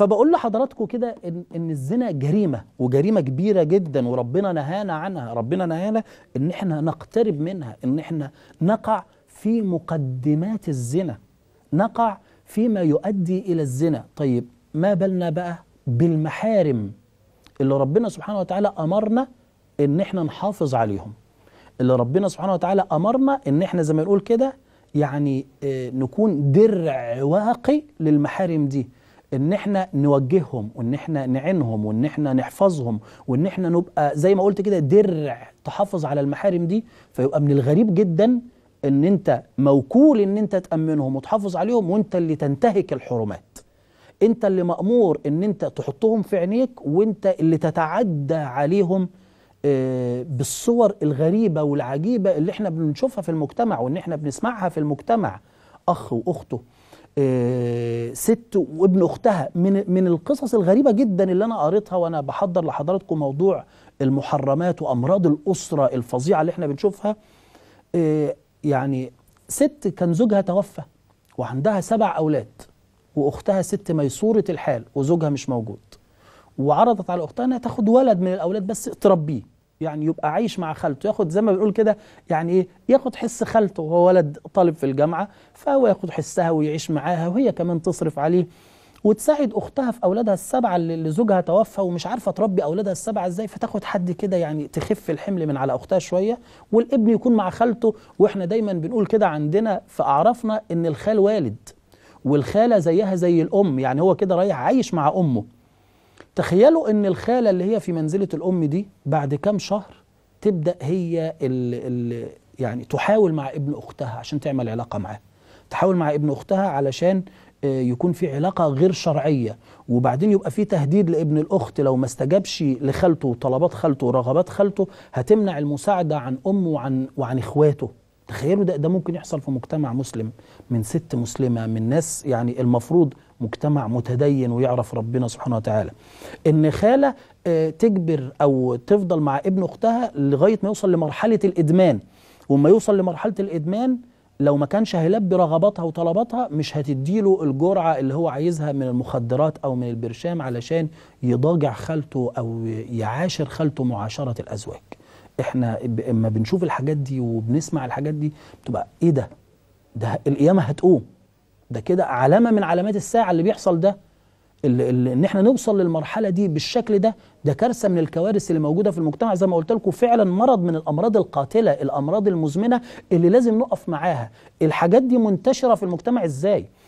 فبقول لحضراتكم كده إن, ان الزنا جريمه وجريمه كبيره جدا وربنا نهانا عنها ربنا نهانا ان احنا نقترب منها ان احنا نقع في مقدمات الزنا نقع فيما يؤدي الى الزنا طيب ما بالنا بقى بالمحارم اللي ربنا سبحانه وتعالى امرنا ان احنا نحافظ عليهم اللي ربنا سبحانه وتعالى امرنا ان احنا زي ما نقول كده يعني آه، نكون درع واقي للمحارم دي ان احنا نوجههم وان احنا نعينهم وان احنا نحفظهم وان احنا نبقى زي ما قلت كده درع تحافظ على المحارم دي فيبقى من الغريب جدا ان انت موكول ان انت تامنهم وتحافظ عليهم وانت اللي تنتهك الحرمات انت اللي مامور ان انت تحطهم في عينيك وانت اللي تتعدى عليهم آه، بالصور الغريبه والعجيبه اللي احنا بنشوفها في المجتمع وان احنا بنسمعها في المجتمع اخ واخته آه، ست وابن اختها من من القصص الغريبه جدا اللي انا قريتها وانا بحضر لحضراتكم موضوع المحرمات وامراض الاسره الفظيعه اللي احنا بنشوفها آه، يعني ست كان زوجها توفى وعندها سبع اولاد واختها ست ميسوره الحال وزوجها مش موجود وعرضت على اختها انها تاخد ولد من الاولاد بس تربيه يعني يبقى عايش مع خالته ياخد زي ما بنقول كده يعني ايه ياخد حس خالته وهو ولد طالب في الجامعه فهو ياخد حسها ويعيش معاها وهي كمان تصرف عليه وتساعد اختها في اولادها السبعه اللي زوجها توفى ومش عارفه تربي اولادها السبعه ازاي فتاخد حد كده يعني تخف الحمل من على اختها شويه والابن يكون مع خالته واحنا دايما بنقول كده عندنا في اعرافنا ان الخال والد والخاله زيها زي الام يعني هو كده رايح عايش مع امه تخيلوا ان الخاله اللي هي في منزله الام دي بعد كام شهر تبدا هي اللي يعني تحاول مع ابن اختها عشان تعمل علاقه معاه تحاول مع ابن اختها علشان آه، يكون في علاقه غير شرعيه وبعدين يبقى في تهديد لابن الاخت لو ما استجابش لخالته وطلبات خالته ورغبات خالته هتمنع المساعده عن امه وعن وعن اخواته تخيلوا ده ده ممكن يحصل في مجتمع مسلم من ست مسلمه من ناس يعني المفروض مجتمع متدين ويعرف ربنا سبحانه وتعالى ان خاله آه، تجبر او تفضل مع ابن اختها لغايه ما يوصل لمرحله الادمان وما يوصل لمرحله الادمان لو ما كانش هيلبي رغباتها وطلباتها مش هتديله الجرعه اللي هو عايزها من المخدرات او من البرشام علشان يضاجع خالته او يعاشر خالته معاشره الازواج احنا اما بنشوف الحاجات دي وبنسمع الحاجات دي بتبقى ايه ده ده القيامه هتقوم ده كده علامه من علامات الساعه اللي بيحصل ده اللي اللي ان احنا نوصل للمرحله دي بالشكل ده ده كارثه من الكوارث اللي موجوده في المجتمع زي ما قلت لكم فعلا مرض من الامراض القاتله الامراض المزمنه اللي لازم نقف معاها الحاجات دي منتشره في المجتمع ازاي